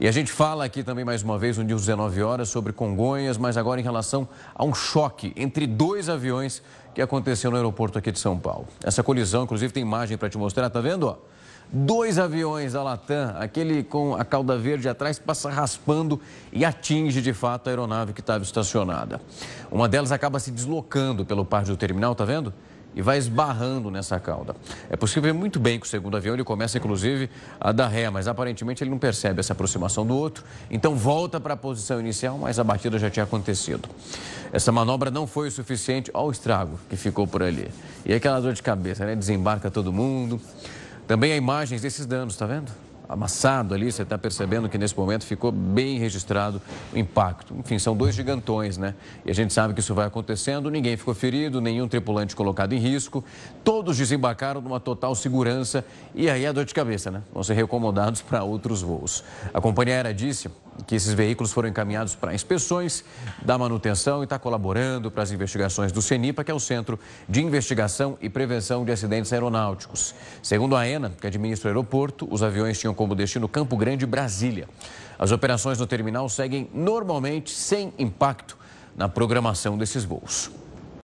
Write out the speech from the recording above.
E a gente fala aqui também mais uma vez no News 19 horas sobre Congonhas, mas agora em relação a um choque entre dois aviões que aconteceu no aeroporto aqui de São Paulo. Essa colisão, inclusive, tem imagem para te mostrar, tá vendo? Ó? Dois aviões da Latam, aquele com a cauda verde atrás, passa raspando e atinge de fato a aeronave que estava estacionada. Uma delas acaba se deslocando pelo pátio do terminal, tá vendo? e vai esbarrando nessa cauda. É possível ver muito bem que o segundo avião ele começa, inclusive, a dar ré, mas aparentemente ele não percebe essa aproximação do outro, então volta para a posição inicial, mas a batida já tinha acontecido. Essa manobra não foi o suficiente ao estrago que ficou por ali. E aquela dor de cabeça, né? Desembarca todo mundo. Também há imagens desses danos, tá vendo? amassado ali, você está percebendo que nesse momento ficou bem registrado o impacto. Enfim, são dois gigantões, né? E a gente sabe que isso vai acontecendo, ninguém ficou ferido, nenhum tripulante colocado em risco, todos desembarcaram numa total segurança e aí é dor de cabeça, né? Vão ser reacomodados para outros voos. A companhia aérea disse que esses veículos foram encaminhados para inspeções da manutenção e está colaborando para as investigações do CENIPA, que é o Centro de Investigação e Prevenção de Acidentes Aeronáuticos. Segundo a Ena, que administra o aeroporto, os aviões tinham como destino Campo Grande e Brasília. As operações no terminal seguem normalmente sem impacto na programação desses voos.